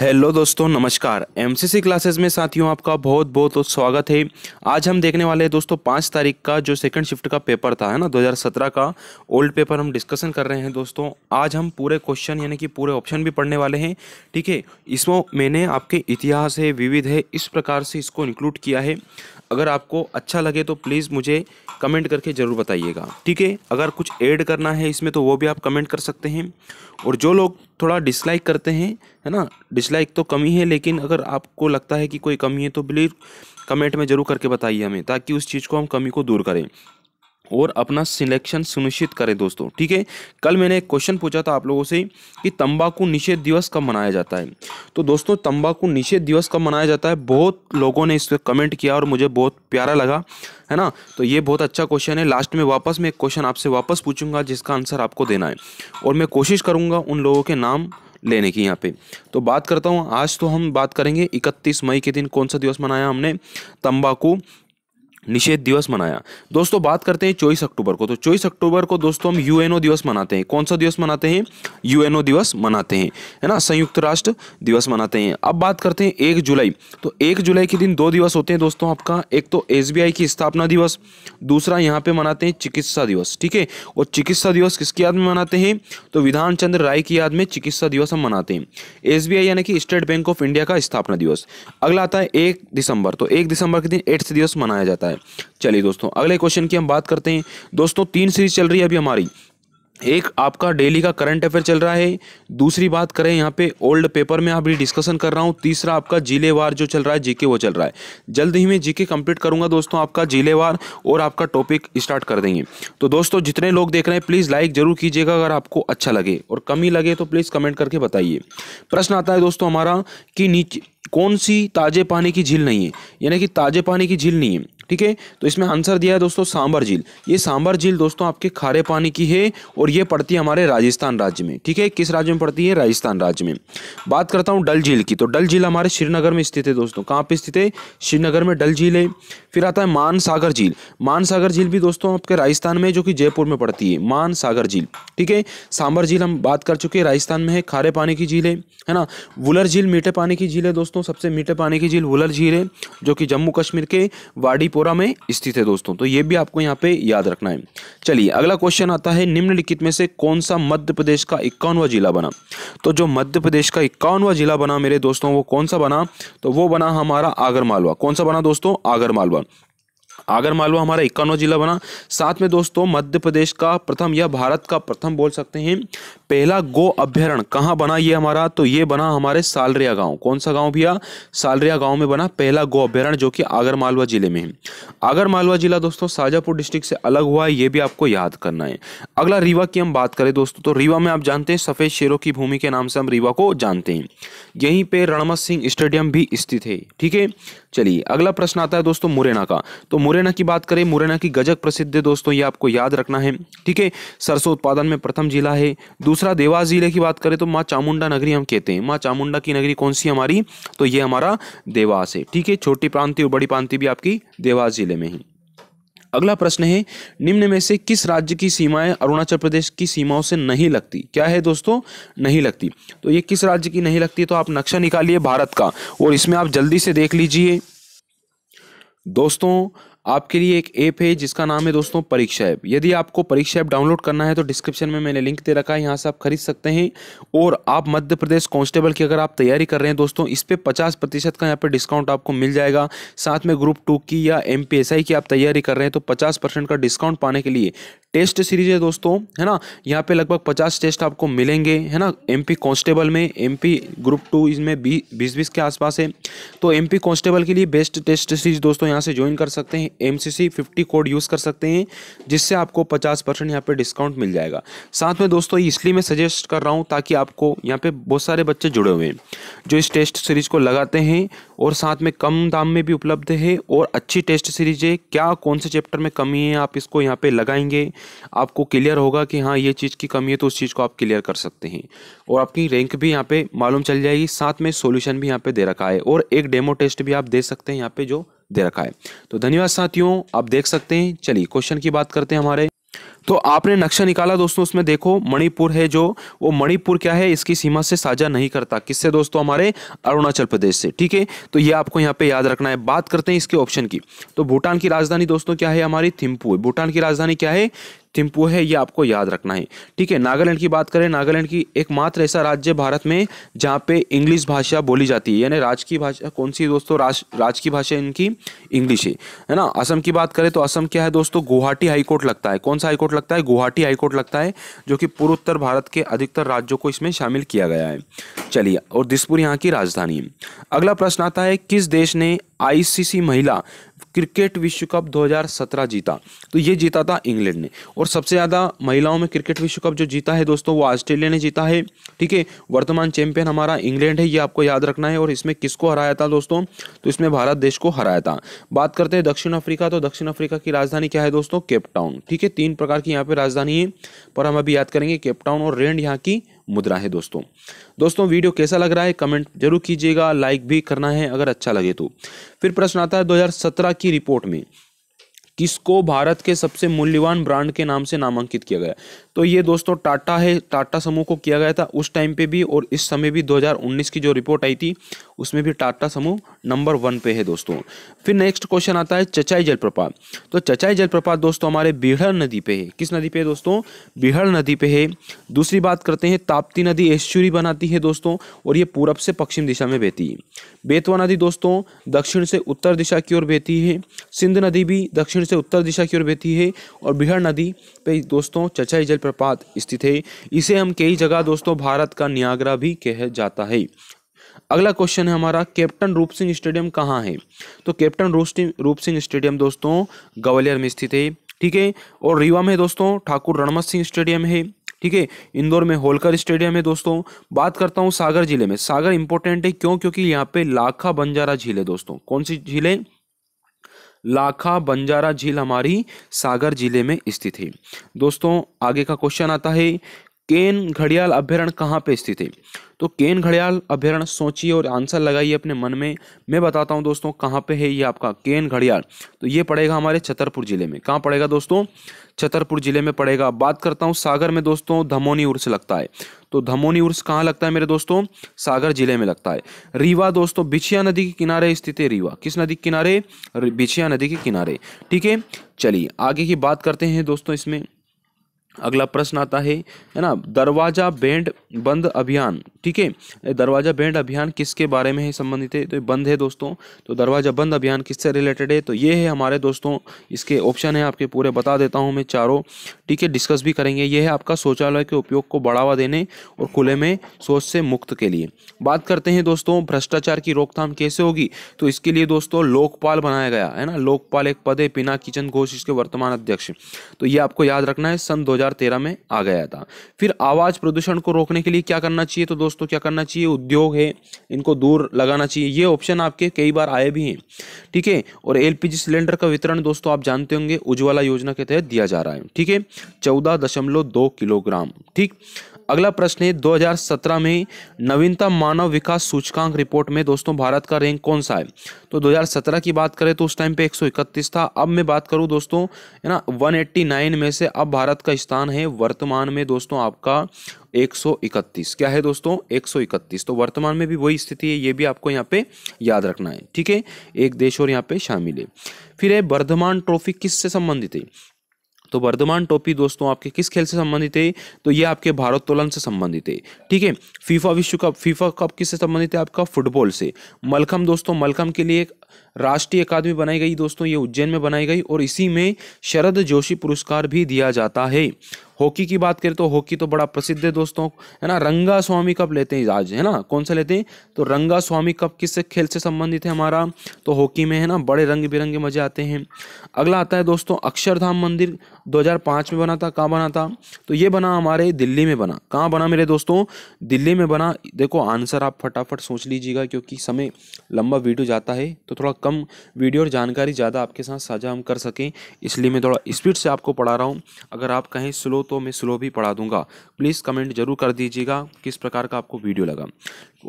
hello दोस्तों नमस्कार MCC classes में साथियों आपका बहुत बहुत स्वागत है आज हम देखने वाले हैं दोस्तों पाँच तारीख का जो सेकंड शिफ्ट का पेपर था है ना 2017 का ओल्ड पेपर हम डिस्कशन कर रहे हैं दोस्तों आज हम पूरे क्वेश्चन यानी कि पूरे ऑप्शन भी पढ़ने वाले हैं ठीक है इसमें मैंने आपके इतिहास है विविध है इस प्रकार से इसको इंक्लूड किया है अगर आपको अच्छा लगे तो प्लीज़ मुझे कमेंट करके ज़रूर बताइएगा ठीक है अगर कुछ ऐड करना है इसमें तो वो भी आप कमेंट कर सकते हैं और जो लोग थोड़ा डिसलाइक करते हैं है ना डिसलाइक तो कमी है लेकिन अगर आपको लगता है कि कोई कमी है तो प्लीज़ कमेंट में ज़रूर करके बताइए हमें ताकि उस चीज़ को हम कमी को दूर करें और अपना सिलेक्शन सुनिश्चित करें दोस्तों ठीक है कल मैंने एक क्वेश्चन पूछा था आप लोगों से कि तंबाकू निषेध दिवस कब मनाया जाता है तो दोस्तों तंबाकू निषेध दिवस कब मनाया जाता है बहुत लोगों ने इस पर कमेंट किया और मुझे बहुत प्यारा लगा है ना तो ये बहुत अच्छा क्वेश्चन है लास्ट में वापस मैं एक क्वेश्चन आपसे वापस पूछूंगा जिसका आंसर आपको देना है और मैं कोशिश करूँगा उन लोगों के नाम लेने की यहाँ पे तो बात करता हूँ आज तो हम बात करेंगे इकतीस मई के दिन कौन सा दिवस मनाया हमने तंबाकू निषेध दिवस मनाया दोस्तों बात करते हैं चौबीस अक्टूबर को तो चौबीस अक्टूबर को दोस्तों हम यूएनओ दिवस मनाते हैं कौन सा दिवस मनाते हैं यूएनओ दिवस मनाते हैं है ना संयुक्त राष्ट्र दिवस मनाते हैं अब बात करते हैं एक जुलाई तो एक जुलाई के दिन दो दिवस होते हैं दोस्तों आपका एक तो एस की स्थापना दिवस दूसरा यहाँ पे मनाते हैं चिकित्सा दिवस ठीक है और चिकित्सा दिवस किसकी याद में मनाते हैं तो विधान चंद्र राय की याद में चिकित्सा दिवस हम मनाते हैं एस यानी कि स्टेट बैंक ऑफ इंडिया का स्थापना दिवस अगला आता है एक दिसंबर तो एक दिसंबर के दिन एड्स दिवस मनाया जाता है है चलिए दोस्तों अगले क्वेश्चन की हम बात करते हैं दोस्तों तीन सीरीज चल रही है अभी हमारी एक आपका डेली का करंट अफेयर चल रहा है दूसरी बात करें यहाँ पे ओल्ड पेपर में अभी डिस्कशन कर रहा हूँ तीसरा आपका जिलेवार जो चल रहा है जीके वो चल रहा है जल्द ही मैं जीके कंप्लीट करूँगा दोस्तों आपका जिलेवार और आपका टॉपिक स्टार्ट कर देंगे तो दोस्तों जितने लोग देख रहे हैं प्लीज़ लाइक ज़रूर कीजिएगा अगर आपको अच्छा लगे और कमी लगे तो प्लीज़ कमेंट करके बताइए प्रश्न आता है दोस्तों हमारा कि नीचे कौन सी ताजे पानी की झील नहीं है यानी कि ताजे पानी की झील नहीं है ठीक है तो इसमें आंसर दिया है दोस्तों सांबर झील ये सांबर झील दोस्तों आपके खारे पानी की है और ये पड़ती है हमारे राजस्थान राज्य में ठीक है किस राज्य में पड़ती है राजस्थान राज्य में बात करता हूँ डल झील की तो डल झील हमारे श्रीनगर में स्थित है दोस्तों कहाँ पर स्थित है श्रीनगर में डल झील है फिर आता है मानसागर झील मानसागर झील भी दोस्तों आपके राजस्थान में जो कि जयपुर में पड़ती है मानसागर झील ठीक है सांबर झील हम बात कर चुके हैं राजस्थान में है खारे पानी की झील है है ना वुलर झील मीठे पानी की झील है दोस्तों सबसे मीठे पानी की झील वुलर झील है जो कि जम्मू कश्मीर के वाडीपोरा में स्थित है दोस्तों तो ये भी आपको यहाँ पे याद रखना है चलिए अगला क्वेश्चन आता है निम्नलिखित में से कौन सा मध्य प्रदेश का इक्यावनवा जिला बना तो जो मध्य प्रदेश का इक्यावनवा जिला बना मेरे दोस्तों वो कौन सा बना तो वो बना हमारा आगर मालवा कौन सा बना दोस्तों आगर मालवा आगर मालवा हमारा इक्यानवा जिला बना साथ में दोस्तों मध्य प्रदेश का प्रथम या भारत का प्रथम बोल सकते हैं पहला गो अभ्यारण कहाँ बना ये हमारा तो ये बना हमारे सालरिया गांव कौन सा गांव भैया सालरिया गांव में बना पहला गो अभ्यारण जो कि आगर मालवा जिले में है आगर मालवा जिला दोस्तों शाजापुर डिस्ट्रिक्ट से अलग हुआ है ये भी आपको याद करना है अगला रीवा की हम बात करें दोस्तों तो रीवा में आप जानते हैं सफ़ेद शेरों की भूमि के नाम से हम रीवा को जानते हैं यहीं पर रणमत सिंह स्टेडियम भी स्थित है ठीक है चलिए अगला प्रश्न आता है दोस्तों मुरैना का तो मुरैना की बात करें मुरैना की गजक प्रसिद्ध है दोस्तों ये आपको याद रखना है ठीक है सरसों उत्पादन में प्रथम जिला है दूसरा देवास जिले की बात करें तो माँ चामुंडा नगरी हम कहते हैं माँ चामुंडा की नगरी कौन सी हमारी तो ये हमारा देवास है ठीक है छोटी प्रांति और बड़ी प्रांति भी आपकी देवास जिले में ही अगला प्रश्न है निम्न में से किस राज्य की सीमाएं अरुणाचल प्रदेश की सीमाओं से नहीं लगती क्या है दोस्तों नहीं लगती तो ये किस राज्य की नहीं लगती तो आप नक्शा निकालिए भारत का और इसमें आप जल्दी से देख लीजिए दोस्तों आपके लिए एक ऐप है जिसका नाम है दोस्तों परीक्षा ऐप यदि आपको परीक्षा ऐप डाउनलोड करना है तो डिस्क्रिप्शन में मैंने लिंक दे रखा है यहाँ से आप खरीद सकते हैं और आप मध्य प्रदेश कांस्टेबल की अगर आप तैयारी कर रहे हैं दोस्तों इस पर पचास प्रतिशत का यहाँ पर डिस्काउंट आपको मिल जाएगा साथ में ग्रुप टू की या एम की आप तैयारी कर रहे हैं तो पचास का डिस्काउंट पाने के लिए टेस्ट सीरीज है दोस्तों है ना यहाँ पर लगभग पचास टेस्ट आपको मिलेंगे है ना एम कांस्टेबल में एम ग्रुप टू इसमें बीस बीस के आसपास है तो एम कांस्टेबल के लिए बेस्ट टेस्ट सीरीज दोस्तों यहाँ से ज्वाइन कर सकते हैं M C fifty code use कर सकते हैं जिससे आपको पचास परसेंट यहाँ पर डिस्काउंट मिल जाएगा साथ में दोस्तों इसलिए मैं सजेस्ट कर रहा हूँ ताकि आपको यहाँ पर बहुत सारे बच्चे जुड़े हुए हैं जो इस टेस्ट सीरीज़ को लगाते हैं और साथ में कम दाम में भी उपलब्ध है और अच्छी टेस्ट सीरीज है क्या कौन से चैप्टर में कमी है आप इसको यहाँ पर लगाएंगे आपको क्लियर होगा कि हाँ ये चीज़ की कमी है तो उस चीज़ को आप क्लियर कर सकते हैं और आपकी रैंक भी यहाँ पर मालूम चल जाएगी साथ में सोल्यूशन भी यहाँ पर दे रखा है और एक डेमो टेस्ट भी आप दे सकते हैं यहाँ पे जो दे रखा है तो धन्यवाद साथियों आप देख सकते हैं चलिए क्वेश्चन की बात करते हैं हमारे तो आपने नक्शा निकाला दोस्तों उसमें देखो मणिपुर है जो वो मणिपुर क्या है इसकी सीमा से साझा नहीं करता किससे दोस्तों हमारे अरुणाचल प्रदेश से ठीक है तो ये आपको यहाँ पे याद रखना है बात करते हैं इसके ऑप्शन की तो भूटान की राजधानी दोस्तों क्या है हमारी थिम्पू भूटान की राजधानी क्या है थिम्पू है ये आपको याद रखना है ठीक है नागालैंड की बात करें नागालैंड की एकमात्र ऐसा राज्य भारत में जहाँ पे इंग्लिश भाषा बोली जाती है यानी राज की भाषा कौन सी दोस्तों राज राज की भाषा इनकी इंग्लिश है है ना असम की बात करें तो असम क्या है दोस्तों गुवाहाटी हाईकोर्ट लगता है कौन सा हाईकोर्ट लगता है गुवाहाटी हाईकोर्ट लगता है जो कि पूर्वोत्तर भारत के अधिकतर राज्यों को इसमें शामिल किया गया है चलिए और दिसपुर यहाँ की राजधानी है अगला प्रश्न आता है किस देश ने आईसीसी महिला क्रिकेट विश्व कप 2017 जीता तो ये जीता था इंग्लैंड ने और सबसे ज़्यादा महिलाओं में क्रिकेट विश्व कप जो जीता है दोस्तों वो ऑस्ट्रेलिया ने जीता है ठीक है वर्तमान चैंपियन हमारा इंग्लैंड है ये आपको याद रखना है और इसमें किसको हराया था दोस्तों तो इसमें भारत देश को हराया था बात करते हैं दक्षिण अफ्रीका तो दक्षिण अफ्रीका की राजधानी क्या है दोस्तों केपटाउन ठीक है तीन प्रकार की यहाँ पे राजधानी है पर हम अभी याद करेंगे केपटाउन और रेंड यहाँ की मुद्रा है दोस्तों दोस्तों वीडियो कैसा लग रहा है कमेंट जरूर कीजिएगा लाइक भी करना है अगर अच्छा लगे तो फिर प्रश्न आता है 2017 की रिपोर्ट में किसको भारत के सबसे मूल्यवान ब्रांड के नाम से नामांकित किया गया तो ये दोस्तों टाटा है टाटा समूह को किया गया था उस टाइम पे भी और इस समय भी 2019 की जो रिपोर्ट आई थी उसमें भी टाटा समूह नंबर वन पे है दोस्तों फिर नेक्स्ट क्वेश्चन आता है चचाई जलप्रपात तो चचाई जलप्रपात दोस्तों हमारे बिहड़ नदी पे है किस नदी पे है दोस्तों बिहड़ नदी पे है दूसरी बात करते हैं ताप्ती नदी ऐश्वरी बनाती है दोस्तों और ये पूरब से पश्चिम दिशा में बहती है बेतवा नदी दोस्तों दक्षिण से उत्तर दिशा की ओर बहती है सिंध नदी भी दक्षिण से उत्तर दिशा की ओर बहती है और बिहड़ नदी पे दोस्तों चचाई जलप्रपात स्थित है इसे हम कई जगह दोस्तों भारत का न्यागरा भी कह जाता है अगला क्वेश्चन है हमारा कैप्टन रूप सिंह स्टेडियम कहाँ है तो कैप्टन रूप सिंह स्टेडियम दोस्तों ग्वालियर में स्थित है ठीक है और रीवा में दोस्तों ठाकुर रणमत सिंह स्टेडियम है ठीक है इंदौर में होलकर स्टेडियम है दोस्तों बात करता हूँ सागर जिले में सागर इंपॉर्टेंट है क्यों क्योंकि यहाँ पे लाखा बंजारा झील है दोस्तों कौन सी झील है लाखा बंजारा झील हमारी सागर जिले में स्थित है दोस्तों आगे का क्वेश्चन आता है केन घड़ियाल अभ्यारण कहाँ पे स्थित है तो केन घड़ियाल अभ्यारण सोचिए और आंसर लगाइए अपने मन में मैं बताता हूँ दोस्तों कहाँ पे है ये आपका केन घड़ियाल तो ये पड़ेगा हमारे छतरपुर जिले में कहाँ पड़ेगा दोस्तों छतरपुर जिले में पड़ेगा बात करता हूँ सागर में दोस्तों धमोनी उर्स लगता है तो धमोनी उर्स कहाँ लगता है मेरे दोस्तों सागर जिले में लगता है रीवा दोस्तों बिछिया नदी के किनारे स्थित है रीवा किस नदी के किनारे बिछिया नदी के किनारे ठीक है चलिए आगे की बात करते हैं दोस्तों इसमें अगला प्रश्न आता है है ना दरवाजा बैंड बंद अभियान ठीक है दरवाज़ा बैंड अभियान किसके बारे में है संबंधित है तो बंद है दोस्तों तो दरवाज़ा बंद अभियान किससे रिलेटेड है तो ये है हमारे दोस्तों इसके ऑप्शन है आपके पूरे बता देता हूँ मैं चारों ठीक है डिस्कस भी करेंगे ये है आपका शौचालय के उपयोग को बढ़ावा देने और खुले में शौच से मुक्त के लिए बात करते हैं दोस्तों भ्रष्टाचार की रोकथाम कैसे होगी तो इसके लिए दोस्तों लोकपाल बनाया गया है ना लोकपाल एक पद है पिना किचन घोष इसके वर्तमान अध्यक्ष तो ये आपको याद रखना है सन दो में आ गया था फिर आवाज़ प्रदूषण को रोकने के लिए क्या करना चाहिए तो दोस्तों तो क्या करना चाहिए उद्योग है इनको दूर लगाना चाहिए ये ऑप्शन आपके कई बार आए भी हैं ठीक है और एलपीजी सिलेंडर का वितरण दोस्तों आप जानते होंगे उज्ज्वला योजना के तहत दिया जा रहा है ठीक है चौदह दशमलव दो किलोग्राम ठीक अगला प्रश्न है 2017 में नवीनतम मानव विकास सूचकांक रिपोर्ट में दोस्तों भारत का रैंक कौन सा है तो 2017 की बात करें तो उस टाइम पे 131 था अब मैं बात करूं दोस्तों है ना 189 में से अब भारत का स्थान है वर्तमान में दोस्तों आपका 131 क्या है दोस्तों 131 तो वर्तमान में भी वही स्थिति है ये भी आपको यहाँ पे याद रखना है ठीक है एक देश और यहाँ पे शामिल है फिर है वर्धमान ट्रॉफी किससे संबंधित है तो वर्धमान टोपी दोस्तों आपके किस खेल से संबंधित है तो ये आपके भारोत्तोलन से संबंधित है ठीक है फीफा विश्व कप फीफा कप किससे संबंधित है आपका फुटबॉल से मलखम दोस्तों मलखम के लिए राष्ट्रीय अकादमी बनाई गई दोस्तों ये उज्जैन में बनाई गई और इसी में शरद जोशी पुरस्कार भी दिया जाता है हॉकी की बात करें तो हॉकी तो बड़ा प्रसिद्ध है दोस्तों है ना रंगा स्वामी कप लेते हैं आज है ना कौन सा लेते हैं तो रंगा स्वामी कप किस खेल से संबंधित है हमारा तो हॉकी में है ना बड़े रंग बिरंगे मजे आते हैं अगला आता है दोस्तों अक्षरधाम मंदिर 2005 में बना था कहाँ बना था तो ये बना हमारे दिल्ली में बना कहाँ बना मेरे दोस्तों दिल्ली में बना देखो आंसर आप फटाफट सोच लीजिएगा क्योंकि समय लंबा वीडियो जाता है तो थोड़ा कम वीडियो और जानकारी ज़्यादा आपके साथ साझा हम कर सकें इसलिए मैं थोड़ा स्पीड से आपको पढ़ा रहा हूँ अगर आप कहें स्लो तो मैं स्लो भी पढ़ा दूंगा प्लीज़ कमेंट जरूर कर दीजिएगा किस प्रकार का आपको वीडियो लगा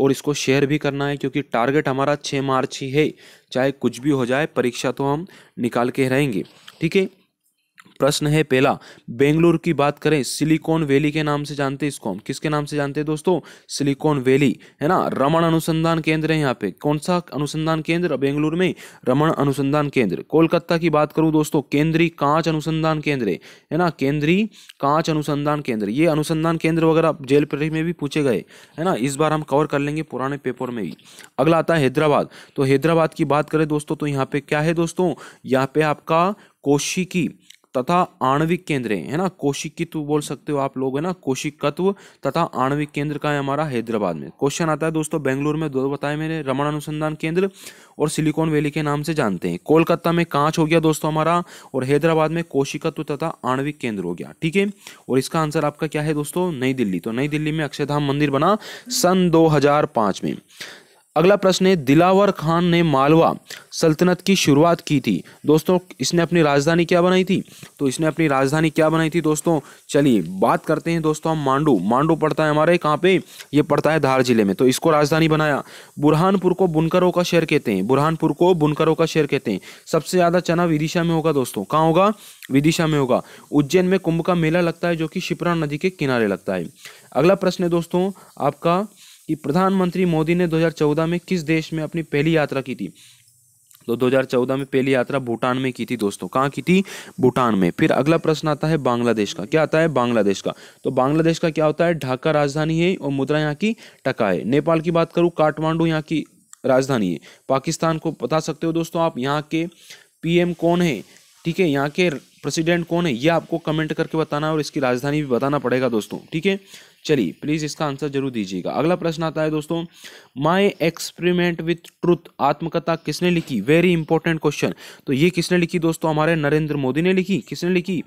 और इसको शेयर भी करना है क्योंकि टारगेट हमारा छः मार्च ही है चाहे कुछ भी हो जाए परीक्षा तो हम निकाल के रहेंगे ठीक है प्रश्न है पहला बेंगलुरु की बात करें सिलिकॉन वैली के नाम से जानते हैं इसको हम किसके नाम से जानते हैं दोस्तों सिलिकॉन वैली है ना रमण अनुसंधान केंद्र है यहाँ पे कौन सा अनुसंधान केंद्र बेंगलुरु में रमन अनुसंधान केंद्र कोलकाता की बात करूँ दोस्तों केंद्रीय कांच अनुसंधान केंद्र है ना केंद्रीय कांच अनुसंधान केंद्र ये अनुसंधान केंद्र वगैरह जेल परीक्षा में भी पूछे गए है ना इस बार हम कवर कर लेंगे पुराने पेपर में भी अगला आता है हैदराबाद तो हैदराबाद की बात करें दोस्तों तो यहाँ पे क्या है दोस्तों यहाँ पे आपका कोशी की तथा आणविक केंद्र है ना कोशिकित्व बोल सकते हो आप लोग है ना कोशिकत्व तथा आणविक केंद्र का है हमारा हैदराबाद में क्वेश्चन आता है दोस्तों बेंगलुरु में दो बताए मेरे रमन अनुसंधान केंद्र और सिलिकॉन वैली के नाम से जानते हैं कोलकाता में कांच हो गया दोस्तों हमारा और हैदराबाद में कोशिकत्व तथा आणविक केंद्र हो गया ठीक है और इसका आंसर आपका क्या है दोस्तों नई दिल्ली तो नई दिल्ली में अक्षरधाम मंदिर बना सन दो में अगला प्रश्न है दिलावर खान ने मालवा सल्तनत की शुरुआत की थी दोस्तों इसने अपनी राजधानी क्या बनाई थी तो इसने अपनी राजधानी क्या बनाई थी दोस्तों चलिए बात करते हैं दोस्तों हम मांडू मांडू पड़ता है हमारे कहाँ पे ये पड़ता है धार जिले में तो इसको राजधानी बनाया बुरहानपुर को बुनकरों का शहर कहते हैं बुरहानपुर को बुनकरों का शहर कहते हैं सबसे ज़्यादा चना विदिशा में होगा दोस्तों कहाँ होगा विदिशा में होगा उज्जैन में कुंभ का मेला लगता है जो कि शिप्रा नदी के किनारे लगता है अगला प्रश्न है दोस्तों आपका कि प्रधानमंत्री मोदी ने 2014 में किस देश में अपनी पहली यात्रा की थी तो 2014 में पहली यात्रा भूटान में की थी दोस्तों कहाँ की थी भूटान में फिर अगला प्रश्न आता है बांग्लादेश का क्या आता है बांग्लादेश का तो बांग्लादेश का क्या होता है ढाका राजधानी है और मुद्रा यहाँ की टका है नेपाल की बात करूँ काठमांडू यहाँ की राजधानी है पाकिस्तान को बता सकते हो दोस्तों आप यहाँ के पीएम कौन है ठीक है यहाँ के प्रेसिडेंट कौन है ये आपको कमेंट करके बताना और इसकी राजधानी भी बताना पड़ेगा दोस्तों ठीक है चलिए प्लीज इसका आंसर जरूर दीजिएगा अगला प्रश्न आता है दोस्तों माई एक्सपेरिमेंट विथ ट्रुथ आत्मकथा किसने लिखी वेरी इंपॉर्टेंट क्वेश्चन तो ये किसने लिखी दोस्तों हमारे नरेंद्र मोदी ने लिखी किसने लिखी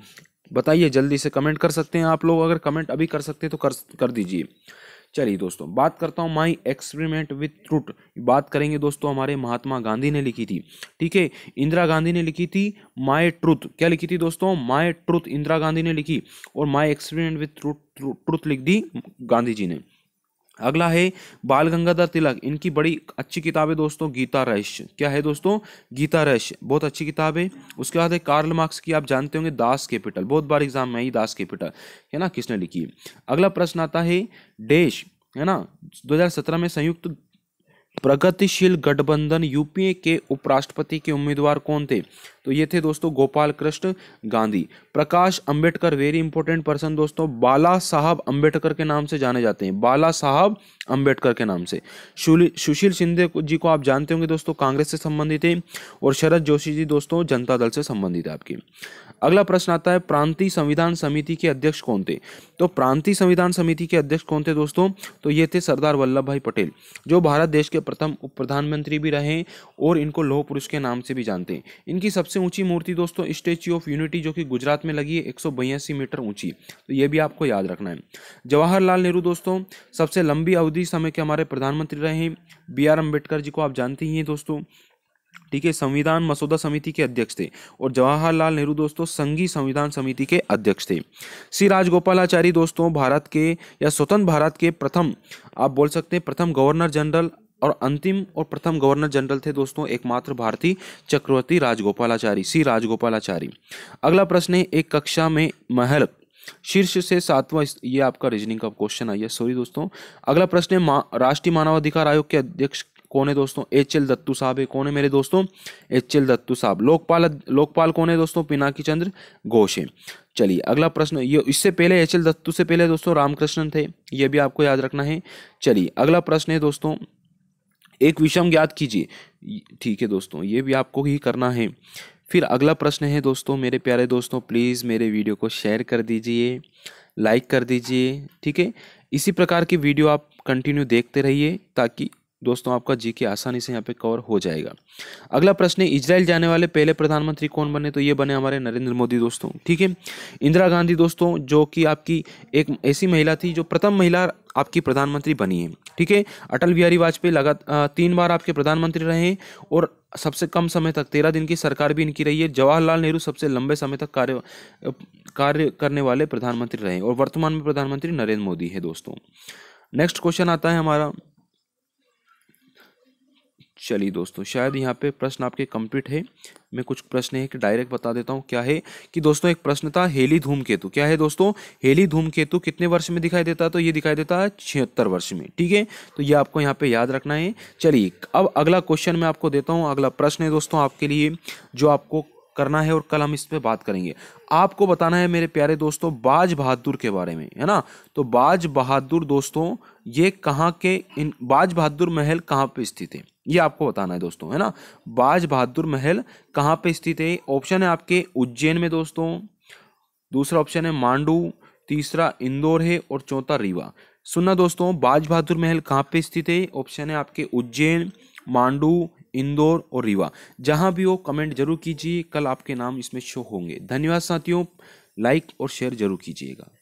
बताइए जल्दी से कमेंट कर सकते हैं आप लोग अगर कमेंट अभी कर सकते हैं तो कर कर दीजिए चलिए दोस्तों बात करता हूँ माई एक्सपेरिमेंट विथ ट्रुट बात करेंगे दोस्तों हमारे महात्मा गांधी ने लिखी थी ठीक है इंदिरा गांधी ने लिखी थी माई ट्रुथ क्या लिखी थी दोस्तों माई ट्रुथ इंदिरा गांधी ने लिखी और my experiment with truth truth लिख दी गांधी जी ने अगला है बाल गंगाधर तिलक इनकी बड़ी अच्छी किताब है दोस्तों गीता रहस्य क्या है दोस्तों गीता रहस्य बहुत अच्छी किताब है उसके बाद है कार्ल मार्क्स की आप जानते होंगे दास कैपिटल बहुत बार एग्जाम में आई दास कैपिटल है ना किसने लिखी है अगला प्रश्न आता है देश है ना 2017 में संयुक्त प्रगतिशील गठबंधन यूपीए के उपराष्ट्रपति के उम्मीदवार कौन थे तो ये थे दोस्तों Gopal Krishna Gandhi Prakash Ambedkar very important person दोस्तों बाला साहब अंबेडकर के नाम से जाने जाते हैं बाला साहब अंबेडकर के नाम से सुशील शिंदे जी को आप जानते होंगे दोस्तों कांग्रेस से संबंधित है और शरद जोशी जी दोस्तों जनता दल से संबंधित है आपकी अगला प्रश्न आता है प्रांतीय संविधान समिति के अध्यक्ष कौन थे तो प्रांतीय संविधान समिति के अध्यक्ष कौन थे दोस्तों तो ये थे सरदार वल्लभ भाई पटेल जो भारत देश के प्रथम उप प्रधानमंत्री भी रहे और इनको लोह पुरुष के नाम से भी जानते हैं इनकी सबसे ऊंची मूर्ति दोस्तों स्टेच्यू ऑफ यूनिटी जो कि गुजरात में लगी है एक मीटर ऊंची तो ये भी आपको याद रखना है जवाहरलाल नेहरू दोस्तों सबसे लंबी अवधि समय के हमारे प्रधानमंत्री रहे बी आर अम्बेडकर जी को आप जानते ही हैं दोस्तों ठीक है संविधान मसौदा समिति के अध्यक्ष थे और जवाहरलाल नेहरू दोस्तों संघी संविधान समिति के अध्यक्ष थे श्री राजगोपालाचारी दोस्तों भारत के या स्वतंत्र भारत के प्रथम आप बोल सकते हैं प्रथम गवर्नर जनरल और अंतिम और प्रथम गवर्नर जनरल थे दोस्तों एकमात्र भारतीय चक्रवर्ती राजगोपालाचारी श्री राजगोपालाचारी अगला प्रश्न है एक कक्षा में महल शीर्ष से सातवां ये आपका रीजनिंग का क्वेश्चन आई है सॉरी दोस्तों अगला प्रश्न है मा, राष्ट्रीय मानवाधिकार आयोग के अध्यक्ष कौन है दोस्तों एच एल दत्तू साहब है कौन है मेरे दोस्तों एच एल दत्तू साहब लोकपाल लोकपाल कौन है दोस्तों पिनाकी चंद्र घोष है चलिए अगला प्रश्न ये इससे पहले एच एल दत्तू से पहले दोस्तों रामकृष्णन थे ये भी आपको याद रखना है चलिए अगला प्रश्न है दोस्तों एक विषम ज्ञात कीजिए ठीक है दोस्तों ये भी आपको ही करना है फिर अगला प्रश्न है दोस्तों मेरे प्यारे दोस्तों प्लीज़ मेरे वीडियो को शेयर कर दीजिए लाइक कर दीजिए ठीक है इसी प्रकार की वीडियो आप कंटिन्यू देखते रहिए ताकि दोस्तों आपका जी के आसानी से यहाँ पे कवर हो जाएगा अगला प्रश्न है इजराइल जाने वाले पहले प्रधानमंत्री कौन बने तो ये बने हमारे नरेंद्र मोदी दोस्तों ठीक है इंदिरा गांधी दोस्तों जो कि आपकी एक ऐसी महिला थी जो प्रथम महिला आपकी प्रधानमंत्री बनी है ठीक है अटल बिहारी वाजपेयी लगा तीन बार आपके प्रधानमंत्री रहे और सबसे कम समय तक तेरह दिन की सरकार भी इनकी रही है जवाहरलाल नेहरू सबसे लंबे समय तक कार्य कार्य करने वाले प्रधानमंत्री रहे और वर्तमान में प्रधानमंत्री नरेंद्र मोदी है दोस्तों नेक्स्ट क्वेश्चन आता है हमारा चलिए दोस्तों शायद यहाँ पे प्रश्न आपके कंप्लीट है मैं कुछ प्रश्न है कि डायरेक्ट बता देता हूँ क्या है कि दोस्तों एक प्रश्न था हेली धूम केतु क्या है दोस्तों हेली धूम केतु कितने वर्ष में दिखाई देता है तो ये दिखाई देता है छिहत्तर वर्ष में ठीक है तो ये आपको यहाँ पे याद रखना है चलिए अब अगला क्वेश्चन मैं आपको देता हूँ अगला प्रश्न है दोस्तों आपके लिए जो आपको करना है और कल हम इस पर बात करेंगे आपको बताना है मेरे प्यारे दोस्तों बाज बहादुर के बारे में है ना तो बाज बहादुर दोस्तों ये कहाँ के इन बाज बहादुर महल कहाँ पे स्थित है ये आपको बताना है दोस्तों है ना बाज बहादुर महल कहाँ पे स्थित है ऑप्शन है आपके उज्जैन में दोस्तों दूसरा ऑप्शन है मांडू तीसरा इंदौर है और चौथा रीवा सुनना दोस्तों बाज बहादुर महल कहाँ पे स्थित है ऑप्शन है आपके उज्जैन मांडू इंदौर और रीवा जहाँ भी हो कमेंट जरूर कीजिए कल आपके नाम इसमें शो होंगे धन्यवाद साथियों लाइक और शेयर जरूर कीजिएगा